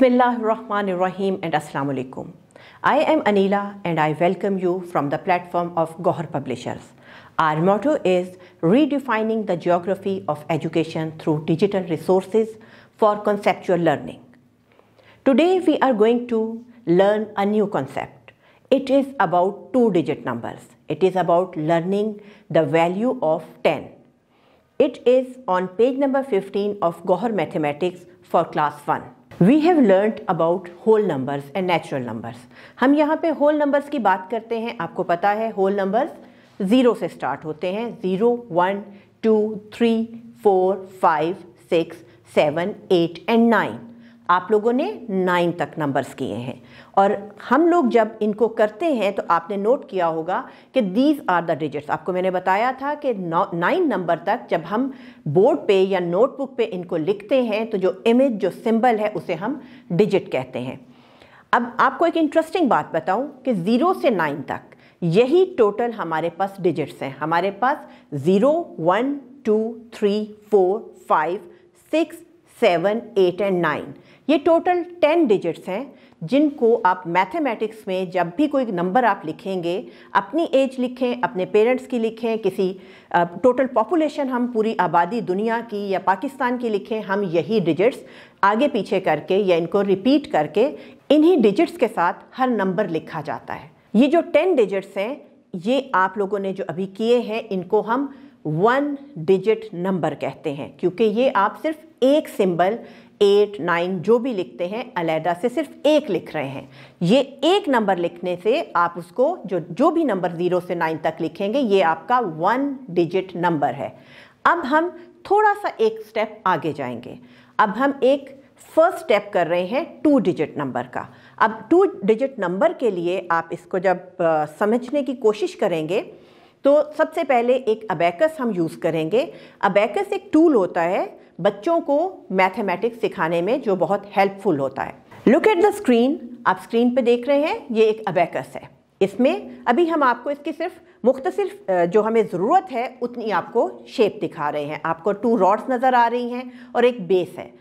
rahim and Assalamu alaikum. I am Anila and I welcome you from the platform of Gohar Publishers. Our motto is redefining the geography of education through digital resources for conceptual learning. Today we are going to learn a new concept. It is about two digit numbers. It is about learning the value of 10. It is on page number 15 of Gohar Mathematics for class 1. We have learn about whole numbers and natural numbers हम यहाँ पे whole numbers की बात करते हैं आपको पता है होल नंबर्स ज़ीरो से स्टार्ट होते हैं zero one two three four five six seven eight and nine आप लोगों ने नाइन तक नंबर्स किए हैं और हम लोग जब इनको करते हैं तो आपने नोट किया होगा कि दीज आर द डिजिट्स आपको मैंने बताया था कि नाइन नंबर तक जब हम बोर्ड पे या नोटबुक पे इनको लिखते हैं तो जो इमेज जो सिंबल है उसे हम डिजिट कहते हैं अब आपको एक इंटरेस्टिंग बात बताऊं कि ज़ीरो से नाइन तक यही टोटल हमारे पास डिजिट्स हैं हमारे पास zero one two three four five six seven eight and nine ये टोटल टेन डिजिट्स हैं जिनको आप मैथमेटिक्स में जब भी कोई नंबर आप लिखेंगे अपनी एज लिखें अपने पेरेंट्स की लिखें किसी टोटल पॉपुलेशन हम पूरी आबादी दुनिया की या पाकिस्तान की लिखें हम यही डिजिट्स आगे पीछे करके या इनको रिपीट करके इन्हीं डिजिट्स के साथ हर नंबर लिखा जाता है ये जो टेन डिजिट्स हैं ये आप लोगों ने जो अभी किए हैं इनको हम वन डिजिट नंबर कहते हैं क्योंकि ये आप सिर्फ एक सिंबल एट नाइन जो भी लिखते हैं अलहदा से सिर्फ एक लिख रहे हैं ये एक नंबर लिखने से आप उसको जो जो भी नंबर ज़ीरो से नाइन तक लिखेंगे ये आपका वन डिजिट नंबर है अब हम थोड़ा सा एक स्टेप आगे जाएंगे अब हम एक फर्स्ट स्टेप कर रहे हैं टू डिजिट नंबर का अब टू डिजिट नंबर के लिए आप इसको जब आ, समझने की कोशिश करेंगे तो सबसे पहले एक अबैकस हम यूज़ करेंगे अबैकस एक टूल होता है बच्चों को मैथमेटिक्स सिखाने में जो बहुत हेल्पफुल होता है लुक एट द स्क्रीन आप स्क्रीन पे देख रहे हैं ये एक अबेकस है इसमें अभी हम आपको इसकी सिर्फ मुख्तसर जो हमें ज़रूरत है उतनी आपको शेप दिखा रहे हैं आपको टू रॉड्स नज़र आ रही हैं और एक बेस है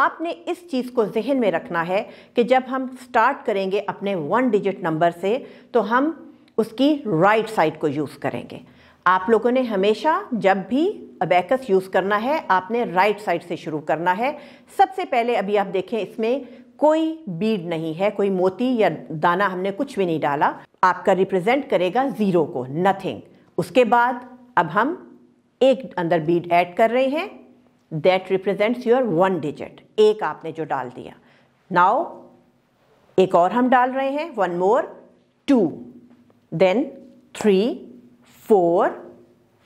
आपने इस चीज़ को जहन में रखना है कि जब हम स्टार्ट करेंगे अपने वन डिजिट नंबर से तो हम उसकी राइट right साइड को यूज़ करेंगे आप लोगों ने हमेशा जब भी अबैकस यूज़ करना है आपने राइट साइड से शुरू करना है सबसे पहले अभी आप देखें इसमें कोई बीड नहीं है कोई मोती या दाना हमने कुछ भी नहीं डाला आपका रिप्रेजेंट करेगा ज़ीरो को नथिंग उसके बाद अब हम एक अंदर बीड ऐड कर रहे हैं that represents your one digit एक आपने जो डाल दिया नाउ एक और हम डाल रहे हैं one more two then three four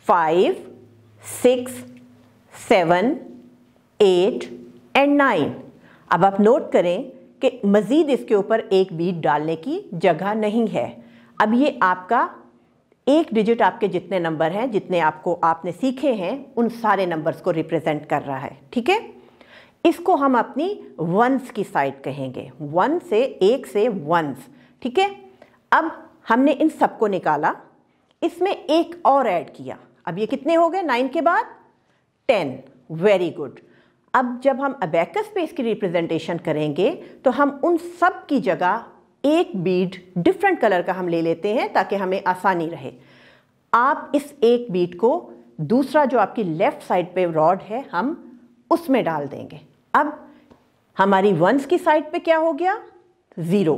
five six seven eight and nine अब आप नोट करें कि मज़ीद इसके ऊपर एक बीट डालने की जगह नहीं है अब ये आपका एक डिजिट आपके जितने नंबर हैं जितने आपको आपने सीखे हैं उन सारे नंबर्स को रिप्रेजेंट कर रहा है ठीक है इसको हम अपनी वंस की साइड कहेंगे वन से एक से वंस ठीक है अब हमने इन सबको निकाला इसमें एक और ऐड किया अब ये कितने हो गए नाइन के बाद टेन वेरी गुड अब जब हम अबैकस पे इसकी रिप्रेजेंटेशन करेंगे तो हम उन सब की जगह एक बीड डिफरेंट कलर का हम ले लेते हैं ताकि हमें आसानी रहे आप इस एक बीट को दूसरा जो आपकी लेफ़्ट साइड पे रॉड है हम उसमें डाल देंगे अब हमारी वंस की साइड पे क्या हो गया ज़ीरो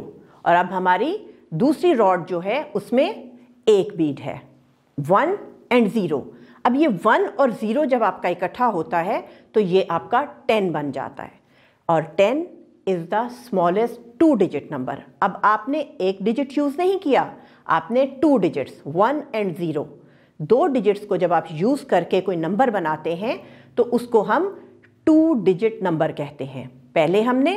और अब हमारी दूसरी रॉड जो है उसमें एक बीड है वन एंड ज़ीरो अब ये वन और ज़ीरो जब आपका इकट्ठा होता है तो ये आपका टेन बन जाता है और ten is the smallest two digit number अब आपने एक डिजिट यूज़ नहीं किया आपने two digits one and zero दो डिजिट्स को जब आप यूज़ करके कोई नंबर बनाते हैं तो उसको हम टू डिजिट नंबर कहते हैं पहले हमने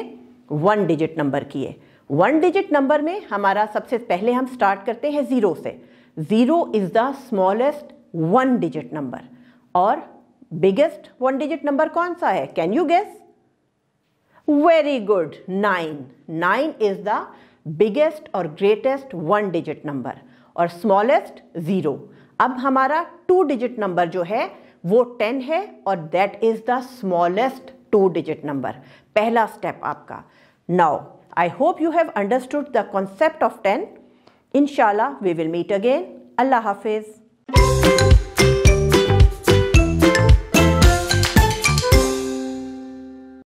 वन डिजिट नंबर किए वन डिजिट नंबर में हमारा सबसे पहले हम स्टार्ट करते हैं ज़ीरो से zero is the smallest one digit number और बिगेस्ट वन डिजिट नंबर कौन सा है can you guess very good nine nine is the biggest और ग्रेटेस्ट वन डिजिट नंबर और स्मॉलेस्ट ज़ीरो अब हमारा टू डिजिट नंबर जो है वो टेन है और that is the smallest two digit number पहला स्टेप आपका now I hope you have understood the concept of ten Inshallah, we will meet again. Allah Hafiz.